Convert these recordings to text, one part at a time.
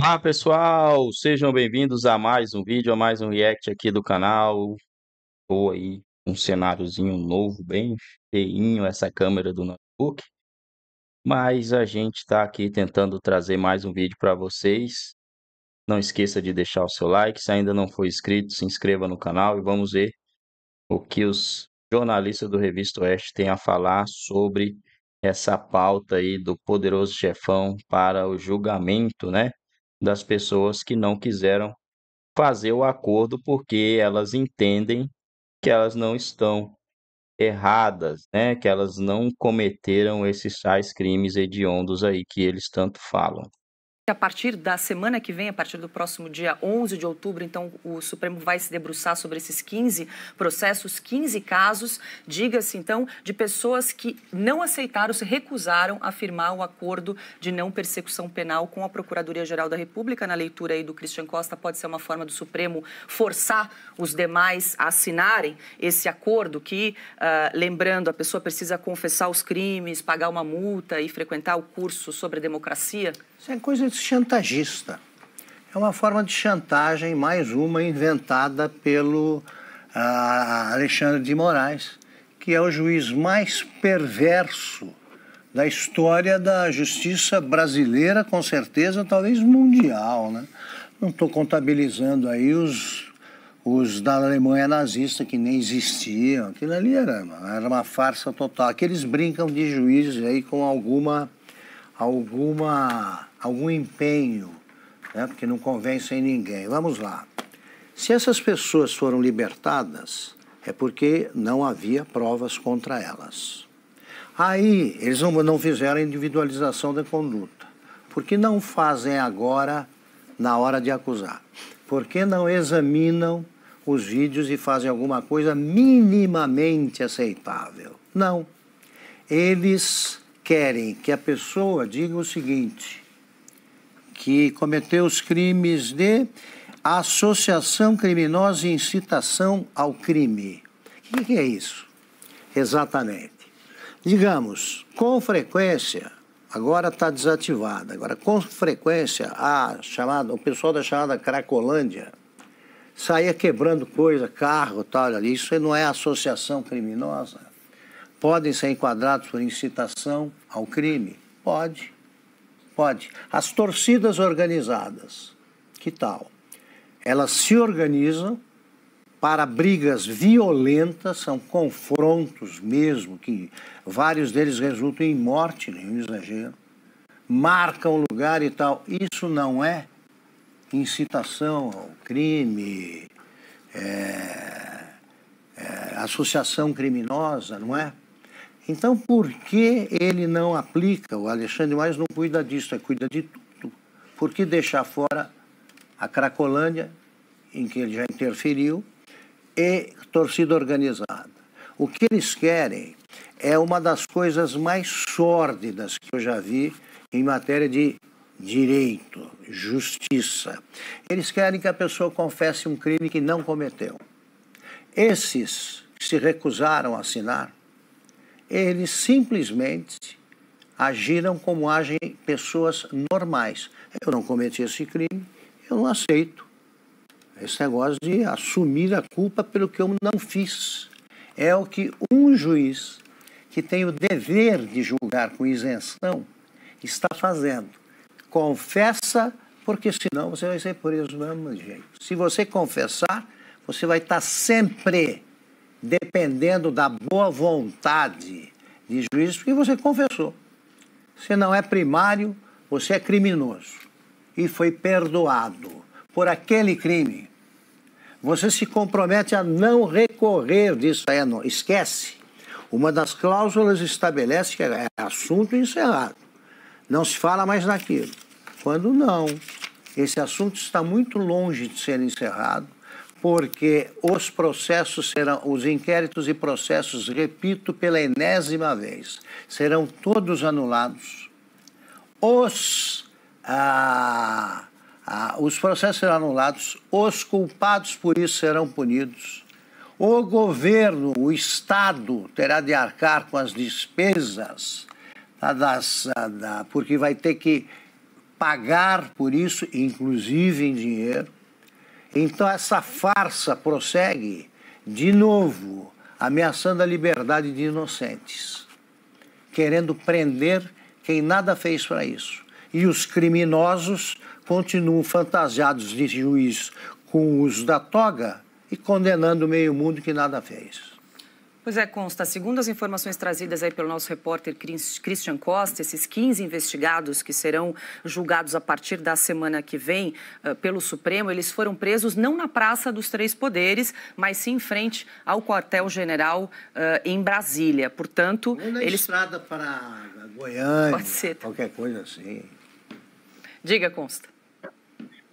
Olá pessoal, sejam bem-vindos a mais um vídeo, a mais um react aqui do canal. Estou aí um cenáriozinho novo, bem feinho essa câmera do notebook. Mas a gente está aqui tentando trazer mais um vídeo para vocês. Não esqueça de deixar o seu like, se ainda não for inscrito, se inscreva no canal e vamos ver o que os jornalistas do Revista Oeste têm a falar sobre essa pauta aí do poderoso chefão para o julgamento, né? das pessoas que não quiseram fazer o acordo porque elas entendem que elas não estão erradas, né? Que elas não cometeram esses tais crimes hediondos aí que eles tanto falam. A partir da semana que vem, a partir do próximo dia 11 de outubro, então o Supremo vai se debruçar sobre esses 15 processos, 15 casos, diga-se então, de pessoas que não aceitaram, se recusaram a firmar o acordo de não persecução penal com a Procuradoria-Geral da República. Na leitura aí do Christian Costa, pode ser uma forma do Supremo forçar os demais a assinarem esse acordo que, uh, lembrando, a pessoa precisa confessar os crimes, pagar uma multa e frequentar o curso sobre democracia? Isso é coisa de chantagista. É uma forma de chantagem, mais uma inventada pelo ah, Alexandre de Moraes, que é o juiz mais perverso da história da justiça brasileira, com certeza, talvez mundial. Né? Não estou contabilizando aí os, os da Alemanha nazista, que nem existiam. Aquilo ali era, era uma farsa total. Aqueles brincam de juízes aí com alguma alguma, algum empenho, né? porque não em ninguém. Vamos lá. Se essas pessoas foram libertadas, é porque não havia provas contra elas. Aí, eles não, não fizeram a individualização da conduta. Por que não fazem agora na hora de acusar? Por que não examinam os vídeos e fazem alguma coisa minimamente aceitável? Não. Eles querem que a pessoa diga o seguinte: que cometeu os crimes de associação criminosa e incitação ao crime. O que é isso? Exatamente. Digamos, com frequência, agora está desativada, agora com frequência a chamada, o pessoal da chamada Cracolândia saía quebrando coisa, carro, tal, isso não é associação criminosa podem ser enquadrados por incitação ao crime? Pode. Pode. As torcidas organizadas, que tal? Elas se organizam para brigas violentas, são confrontos mesmo, que vários deles resultam em morte, nenhum exagero, marcam lugar e tal. Isso não é incitação ao crime, é, é, associação criminosa, não é? Então, por que ele não aplica? O Alexandre Mais não cuida disso, é cuida de tudo. Por que deixar fora a Cracolândia, em que ele já interferiu, e torcida organizada? O que eles querem é uma das coisas mais sórdidas que eu já vi em matéria de direito, justiça. Eles querem que a pessoa confesse um crime que não cometeu. Esses que se recusaram a assinar eles simplesmente agiram como agem pessoas normais. Eu não cometi esse crime, eu não aceito. Esse negócio de assumir a culpa pelo que eu não fiz. É o que um juiz que tem o dever de julgar com isenção está fazendo. Confessa, porque senão você vai ser preso do mesmo jeito. Se você confessar, você vai estar sempre dependendo da boa vontade de juízes, porque você confessou. Você não é primário, você é criminoso. E foi perdoado por aquele crime. Você se compromete a não recorrer disso aí. É, não. Esquece. Uma das cláusulas estabelece que é assunto encerrado. Não se fala mais naquilo. Quando não, esse assunto está muito longe de ser encerrado porque os processos serão, os inquéritos e processos, repito pela enésima vez, serão todos anulados. Os, ah, ah, os processos serão anulados, os culpados por isso serão punidos. O governo, o Estado, terá de arcar com as despesas, tá, das, ah, da, porque vai ter que pagar por isso, inclusive em dinheiro então essa farsa prossegue de novo, ameaçando a liberdade de inocentes, querendo prender quem nada fez para isso. E os criminosos continuam fantasiados de juiz com o uso da toga e condenando o meio mundo que nada fez. Pois é, Consta, segundo as informações trazidas aí pelo nosso repórter Christian Costa, esses 15 investigados que serão julgados a partir da semana que vem uh, pelo Supremo, eles foram presos não na Praça dos Três Poderes, mas sim em frente ao quartel-general uh, em Brasília. Portanto, Ou na eles... estrada para Goiânia, Pode ser. qualquer coisa assim. Diga, Consta.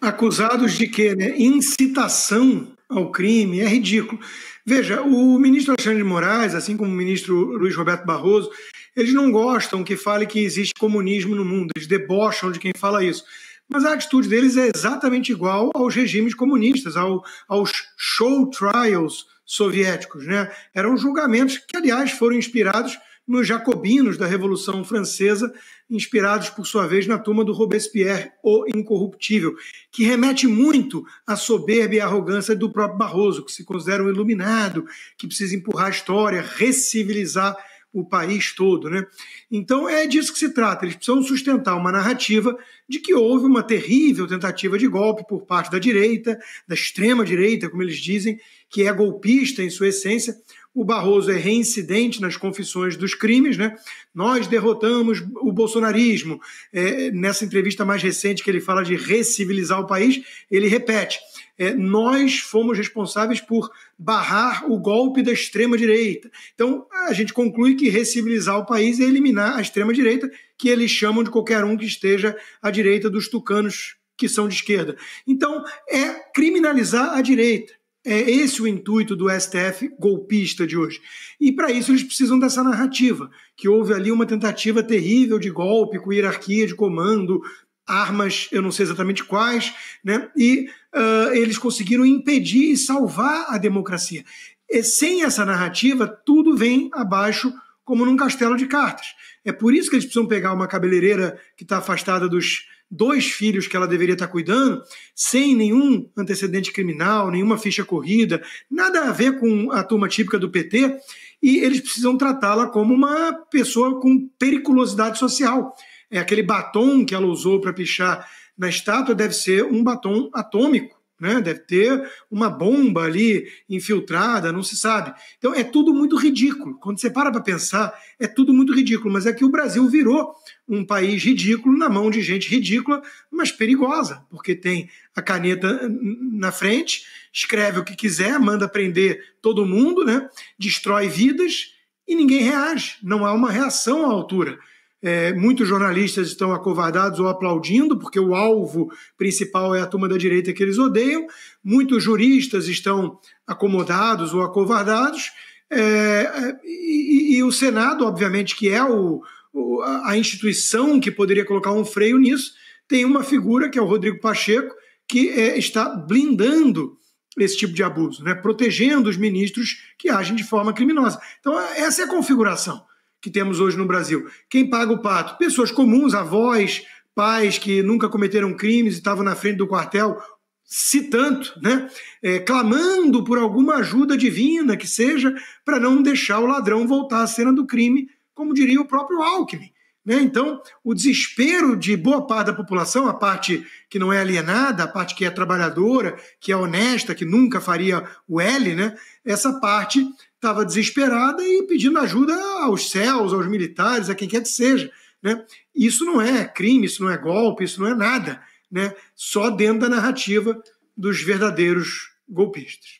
Acusados de quê, né? Incitação ao crime, é ridículo. Veja, o ministro Alexandre de Moraes, assim como o ministro Luiz Roberto Barroso, eles não gostam que fale que existe comunismo no mundo, eles debocham de quem fala isso. Mas a atitude deles é exatamente igual aos regimes comunistas, ao, aos show trials soviéticos. Né? Eram julgamentos que, aliás, foram inspirados nos jacobinos da Revolução Francesa, inspirados, por sua vez, na turma do Robespierre, o Incorruptível, que remete muito à soberba e arrogância do próprio Barroso, que se considera um iluminado, que precisa empurrar a história, recivilizar o país todo. Né? Então é disso que se trata. Eles precisam sustentar uma narrativa de que houve uma terrível tentativa de golpe por parte da direita, da extrema-direita, como eles dizem, que é golpista em sua essência, o Barroso é reincidente nas confissões dos crimes, né? Nós derrotamos o bolsonarismo. É, nessa entrevista mais recente que ele fala de recivilizar o país, ele repete: é, nós fomos responsáveis por barrar o golpe da extrema-direita. Então, a gente conclui que recivilizar o país é eliminar a extrema-direita, que eles chamam de qualquer um que esteja à direita dos tucanos que são de esquerda. Então, é criminalizar a direita é esse o intuito do STF golpista de hoje. E para isso eles precisam dessa narrativa, que houve ali uma tentativa terrível de golpe com hierarquia de comando, armas, eu não sei exatamente quais, né? e uh, eles conseguiram impedir e salvar a democracia. E sem essa narrativa, tudo vem abaixo como num castelo de cartas. É por isso que eles precisam pegar uma cabeleireira que está afastada dos dois filhos que ela deveria estar cuidando, sem nenhum antecedente criminal, nenhuma ficha corrida, nada a ver com a turma típica do PT, e eles precisam tratá-la como uma pessoa com periculosidade social. É aquele batom que ela usou para pichar na estátua deve ser um batom atômico né? Deve ter uma bomba ali infiltrada, não se sabe. Então é tudo muito ridículo. Quando você para para pensar, é tudo muito ridículo. Mas é que o Brasil virou um país ridículo na mão de gente ridícula, mas perigosa, porque tem a caneta na frente, escreve o que quiser, manda prender todo mundo, né? destrói vidas e ninguém reage. Não há uma reação à altura. É, muitos jornalistas estão acovardados ou aplaudindo, porque o alvo principal é a turma da direita que eles odeiam. Muitos juristas estão acomodados ou acovardados. É, e, e, o Senado, obviamente, que é o, o, a instituição que poderia colocar um freio nisso, tem uma figura que é o Rodrigo Pacheco, que é, está blindando esse tipo de abuso, né? protegendo os ministros que agem de forma criminosa. Então, essa é a configuração que temos hoje no Brasil. Quem paga o pato? Pessoas comuns, avós, pais que nunca cometeram crimes e estavam na frente do quartel, se tanto, né? É, clamando por alguma ajuda divina que seja, para não deixar o ladrão voltar à cena do crime, como diria o próprio Alckmin. Né? Então, o desespero de boa parte da população, a parte que não é alienada, a parte que é trabalhadora, que é honesta, que nunca faria o L, né? essa parte estava desesperada e pedindo ajuda aos céus, aos militares, a quem quer que seja. Né? Isso não é crime, isso não é golpe, isso não é nada. Né? Só dentro da narrativa dos verdadeiros golpistas.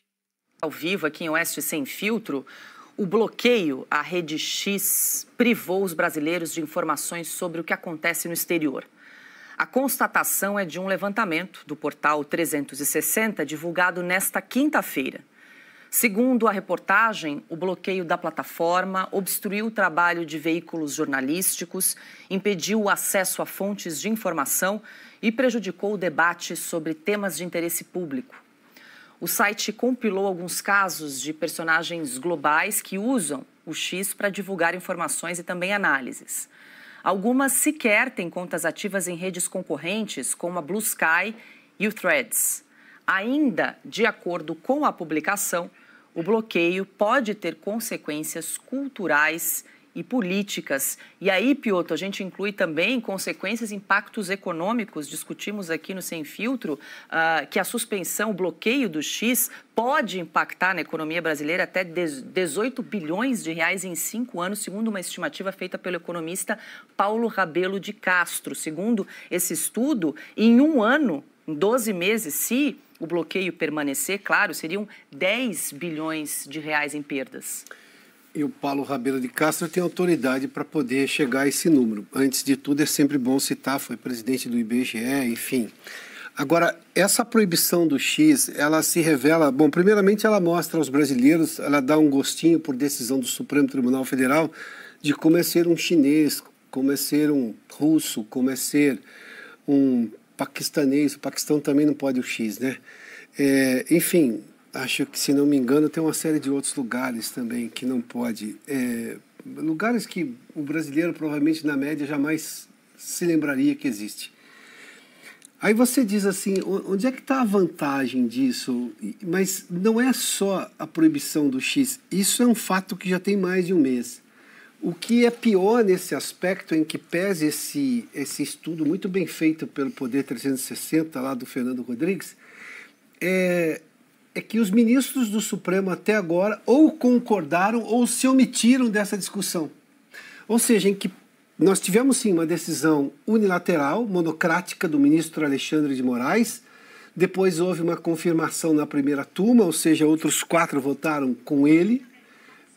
Ao vivo, aqui em Oeste Sem Filtro, o bloqueio à rede X privou os brasileiros de informações sobre o que acontece no exterior. A constatação é de um levantamento do portal 360, divulgado nesta quinta-feira. Segundo a reportagem, o bloqueio da plataforma obstruiu o trabalho de veículos jornalísticos, impediu o acesso a fontes de informação e prejudicou o debate sobre temas de interesse público. O site compilou alguns casos de personagens globais que usam o X para divulgar informações e também análises. Algumas sequer têm contas ativas em redes concorrentes, como a Blue Sky e o Threads. Ainda de acordo com a publicação, o bloqueio pode ter consequências culturais e políticas. E aí, Piotr, a gente inclui também consequências impactos econômicos. Discutimos aqui no Sem Filtro uh, que a suspensão, o bloqueio do X pode impactar na economia brasileira até 18 bilhões de reais em cinco anos, segundo uma estimativa feita pelo economista Paulo Rabelo de Castro. Segundo esse estudo, em um ano, em 12 meses, se o bloqueio permanecer, claro, seriam 10 bilhões de reais em perdas. E o Paulo Rabelo de Castro tem autoridade para poder chegar a esse número. Antes de tudo, é sempre bom citar, foi presidente do IBGE, enfim. Agora, essa proibição do X, ela se revela. Bom, primeiramente, ela mostra aos brasileiros, ela dá um gostinho por decisão do Supremo Tribunal Federal de como é ser um chinês, como é ser um russo, como é ser um paquistanês, o Paquistão também não pode o X, né? É, enfim, acho que, se não me engano, tem uma série de outros lugares também que não pode. É, lugares que o brasileiro provavelmente, na média, jamais se lembraria que existe. Aí você diz assim, onde é que está a vantagem disso? Mas não é só a proibição do X, isso é um fato que já tem mais de um mês. O que é pior nesse aspecto, em que pese esse, esse estudo muito bem feito pelo Poder 360, lá do Fernando Rodrigues, é, é que os ministros do Supremo até agora ou concordaram ou se omitiram dessa discussão. Ou seja, em que nós tivemos sim uma decisão unilateral, monocrática, do ministro Alexandre de Moraes. Depois houve uma confirmação na primeira turma, ou seja, outros quatro votaram com ele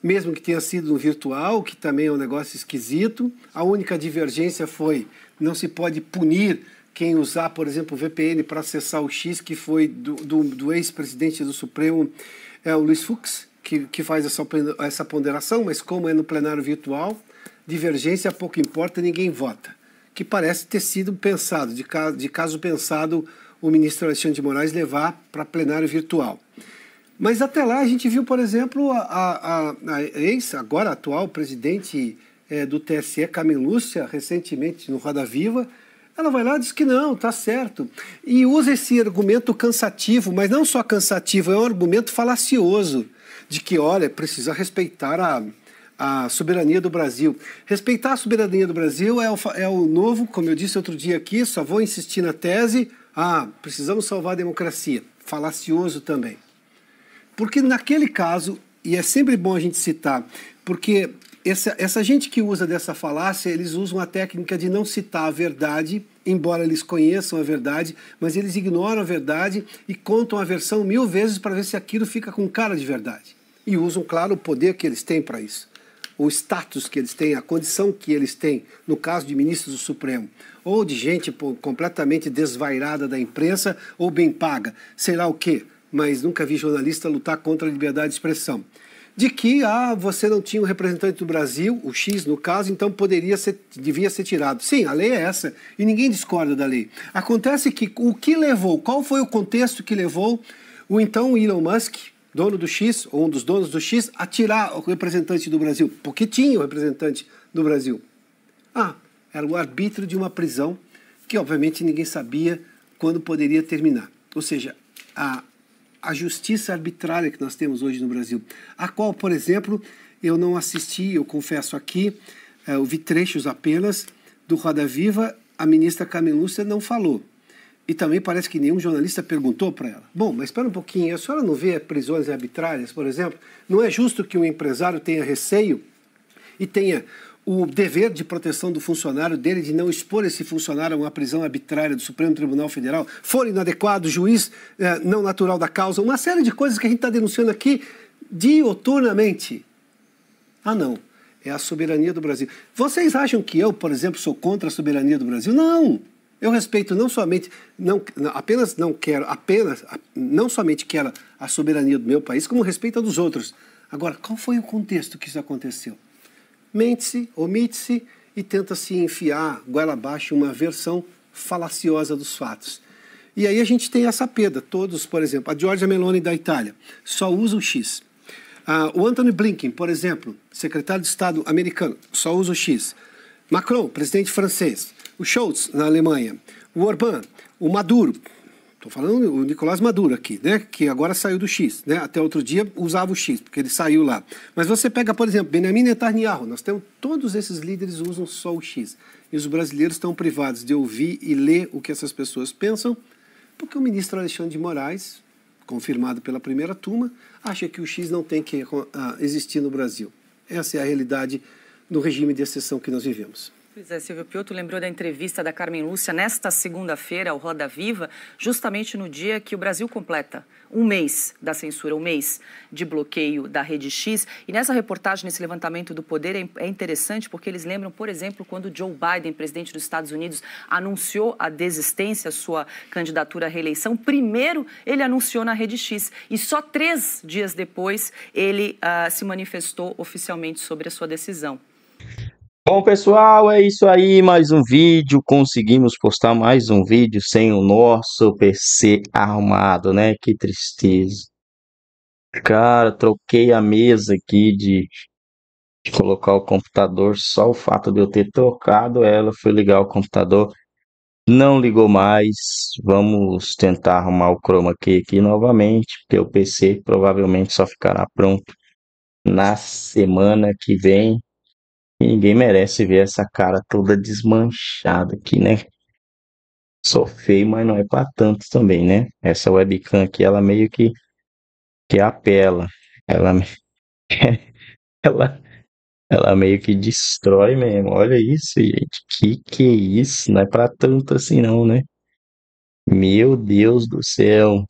mesmo que tenha sido no virtual, que também é um negócio esquisito. A única divergência foi não se pode punir quem usar, por exemplo, o VPN para acessar o X, que foi do, do, do ex-presidente do Supremo, é, o Luiz Fux, que, que faz essa, essa ponderação, mas como é no plenário virtual, divergência pouco importa, ninguém vota. Que parece ter sido pensado, de caso, de caso pensado, o ministro Alexandre de Moraes levar para plenário virtual. Mas até lá a gente viu, por exemplo, a, a, a ex, agora atual presidente é, do TSE, Camil Lúcia, recentemente no Roda Viva, ela vai lá e diz que não, tá certo. E usa esse argumento cansativo, mas não só cansativo, é um argumento falacioso, de que, olha, precisa respeitar a, a soberania do Brasil. Respeitar a soberania do Brasil é o, é o novo, como eu disse outro dia aqui, só vou insistir na tese, ah, precisamos salvar a democracia. Falacioso também. Porque naquele caso, e é sempre bom a gente citar, porque essa, essa gente que usa dessa falácia, eles usam a técnica de não citar a verdade, embora eles conheçam a verdade, mas eles ignoram a verdade e contam a versão mil vezes para ver se aquilo fica com cara de verdade. E usam, claro, o poder que eles têm para isso, o status que eles têm, a condição que eles têm, no caso de ministros do Supremo, ou de gente completamente desvairada da imprensa ou bem paga, sei lá o quê mas nunca vi jornalista lutar contra a liberdade de expressão. De que ah, você não tinha um representante do Brasil, o X no caso, então poderia ser, devia ser tirado. Sim, a lei é essa e ninguém discorda da lei. Acontece que o que levou, qual foi o contexto que levou o então Elon Musk, dono do X, ou um dos donos do X, a tirar o representante do Brasil? Porque tinha o representante do Brasil. Ah, era o arbítrio de uma prisão que, obviamente, ninguém sabia quando poderia terminar. Ou seja, a a justiça arbitrária que nós temos hoje no Brasil, a qual, por exemplo, eu não assisti, eu confesso aqui, eh, eu vi trechos apenas do Roda Viva, a ministra Carmen Lúcia não falou. E também parece que nenhum jornalista perguntou para ela. Bom, mas espera um pouquinho, a senhora não vê prisões arbitrárias, por exemplo? Não é justo que um empresário tenha receio e tenha o dever de proteção do funcionário dele de não expor esse funcionário a uma prisão arbitrária do Supremo Tribunal Federal, for inadequado, juiz eh, não natural da causa, uma série de coisas que a gente está denunciando aqui dioturnamente. Ah, não. É a soberania do Brasil. Vocês acham que eu, por exemplo, sou contra a soberania do Brasil? Não! Eu respeito não somente, não, apenas não quero, apenas, não somente quero a soberania do meu país, como respeito a dos outros. Agora, qual foi o contexto que isso aconteceu? mente-se, omite-se e tenta se enfiar goela abaixo uma versão falaciosa dos fatos. E aí a gente tem essa perda. Todos, por exemplo, a Giorgia Meloni da Itália só usa o X. Ah, o Anthony Blinken, por exemplo, secretário de Estado americano, só usa o X. Macron, presidente francês. O Scholz, na Alemanha. O Orbán, o Maduro, Estou falando o Nicolás Maduro aqui, né? Que agora saiu do X, né? Até outro dia usava o X, porque ele saiu lá. Mas você pega, por exemplo, Benjamin Netanyahu. Nós temos todos esses líderes usam só o X. E os brasileiros estão privados de ouvir e ler o que essas pessoas pensam, porque o ministro Alexandre de Moraes, confirmado pela primeira turma, acha que o X não tem que ah, existir no Brasil. Essa é a realidade do regime de exceção que nós vivemos. Pois é, Silvio Piotto lembrou da entrevista da Carmen Lúcia nesta segunda-feira ao Roda Viva, justamente no dia que o Brasil completa um mês da censura, um mês de bloqueio da Rede X. E nessa reportagem, nesse levantamento do poder, é, é interessante porque eles lembram, por exemplo, quando Joe Biden, presidente dos Estados Unidos, anunciou a desistência, sua candidatura à reeleição. Primeiro, ele anunciou na Rede X e só três dias depois ele uh, se manifestou oficialmente sobre a sua decisão. Bom, pessoal, é isso aí, mais um vídeo. Conseguimos postar mais um vídeo sem o nosso PC arrumado, né? Que tristeza. Cara, troquei a mesa aqui de, de colocar o computador. Só o fato de eu ter trocado ela, fui ligar o computador. Não ligou mais. Vamos tentar arrumar o chroma key aqui novamente, porque o PC provavelmente só ficará pronto na semana que vem e ninguém merece ver essa cara toda desmanchada aqui, né? Sou feio, mas não é para tanto também, né? Essa webcam aqui, ela meio que que apela. Ela ela ela meio que destrói mesmo. Olha isso, gente. Que que é isso? Não é para tanto assim não, né? Meu Deus do céu.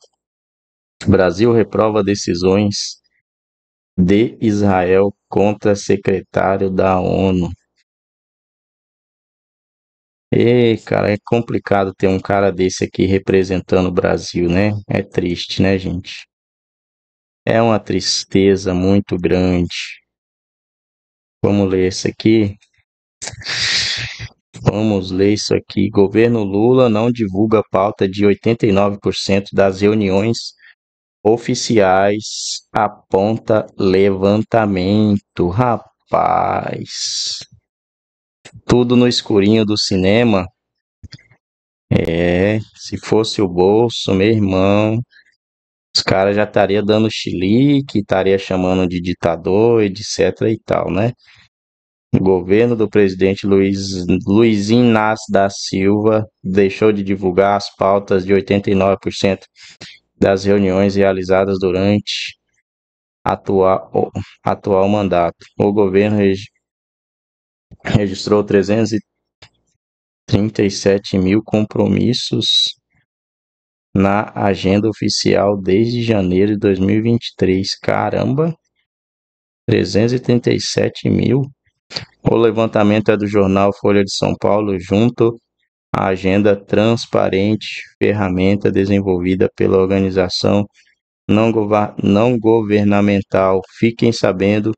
Brasil reprova decisões de Israel contra secretário da ONU. E, cara, é complicado ter um cara desse aqui representando o Brasil, né? É triste, né, gente? É uma tristeza muito grande. Vamos ler isso aqui. Vamos ler isso aqui. Governo Lula não divulga pauta de 89% das reuniões oficiais aponta levantamento. Rapaz, tudo no escurinho do cinema. É, se fosse o bolso, meu irmão, os caras já estaria dando xilique, estaria chamando de ditador, etc e tal, né? O governo do presidente Luiz, Luiz Inácio da Silva deixou de divulgar as pautas de 89% das reuniões realizadas durante atual, atual mandato. O governo reg, registrou 337 mil compromissos na agenda oficial desde janeiro de 2023. Caramba! 337 mil. O levantamento é do jornal Folha de São Paulo, junto a agenda transparente, ferramenta desenvolvida pela organização não, não governamental. Fiquem sabendo,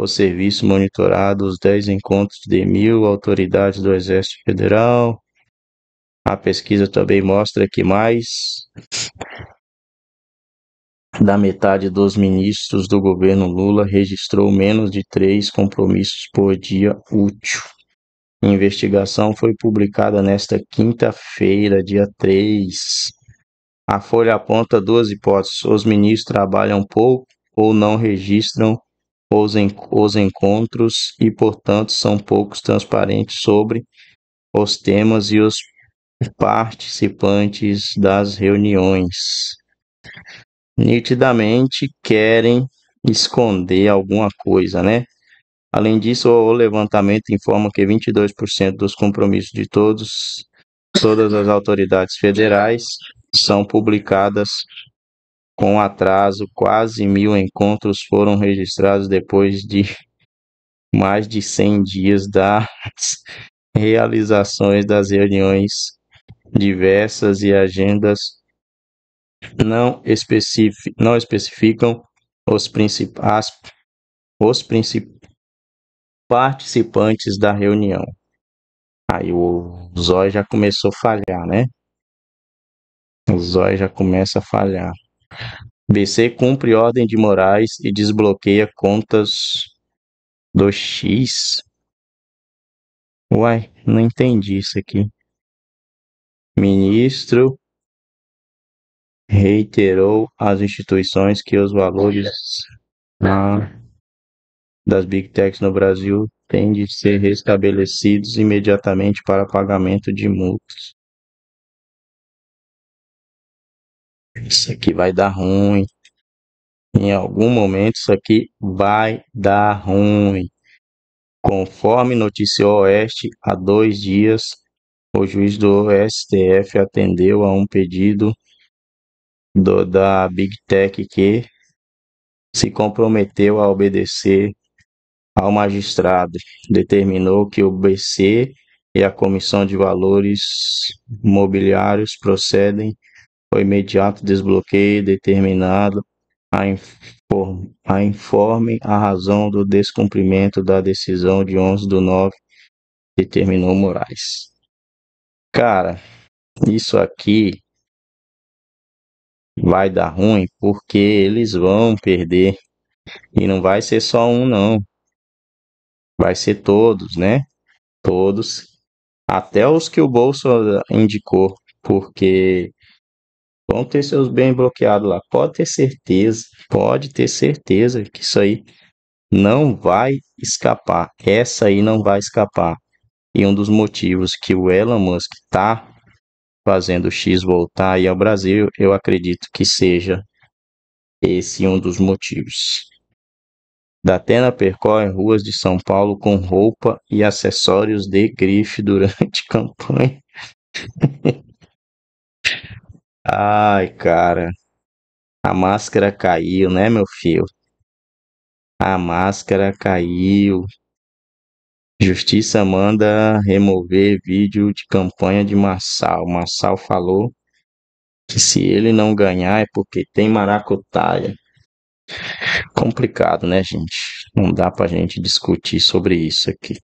o serviço monitorado os 10 encontros de mil autoridades do Exército Federal. A pesquisa também mostra que mais da metade dos ministros do governo Lula registrou menos de três compromissos por dia útil investigação foi publicada nesta quinta-feira, dia 3. A Folha aponta duas hipóteses: os ministros trabalham pouco ou não registram os, en os encontros e, portanto, são poucos transparentes sobre os temas e os participantes das reuniões. Nitidamente querem esconder alguma coisa, né? Além disso, o levantamento informa que 22% dos compromissos de todos, todas as autoridades federais são publicadas com atraso. Quase mil encontros foram registrados depois de mais de 100 dias das realizações das reuniões diversas e agendas não, especific, não especificam os, principais os princip, participantes da reunião. Aí o zóio já começou a falhar, né? O zóio já começa a falhar. BC cumpre ordem de Moraes e desbloqueia contas do X. Uai, não entendi isso aqui. Ministro reiterou às instituições que os valores. Ah das Big Techs no Brasil têm de ser restabelecidos imediatamente para pagamento de multas. Isso aqui vai dar ruim. Em algum momento, isso aqui vai dar ruim. Conforme noticiou Oeste, há dois dias, o juiz do STF atendeu a um pedido do, da Big Tech que se comprometeu a obedecer ao magistrado determinou que o BC e a Comissão de Valores Mobiliários procedem ao imediato desbloqueio determinado a, inform a informe a razão do descumprimento da decisão de 11 do 9, determinou Moraes. Cara, isso aqui vai dar ruim porque eles vão perder. E não vai ser só um, não vai ser todos, né? Todos, até os que o Bolsonaro indicou, porque vão ter seus bens bloqueados lá. Pode ter certeza, pode ter certeza que isso aí não vai escapar. Essa aí não vai escapar. E um dos motivos que o Elon Musk está fazendo o X voltar aí ao Brasil, eu acredito que seja esse um dos motivos. Datena percorre ruas de São Paulo com roupa e acessórios de grife durante campanha. Ai, cara. A máscara caiu, né, meu filho? A máscara caiu. Justiça manda remover vídeo de campanha de Marçal. Marçal falou que se ele não ganhar é porque tem maracutaia. Complicado, né, gente? Não dá pra gente discutir sobre isso aqui.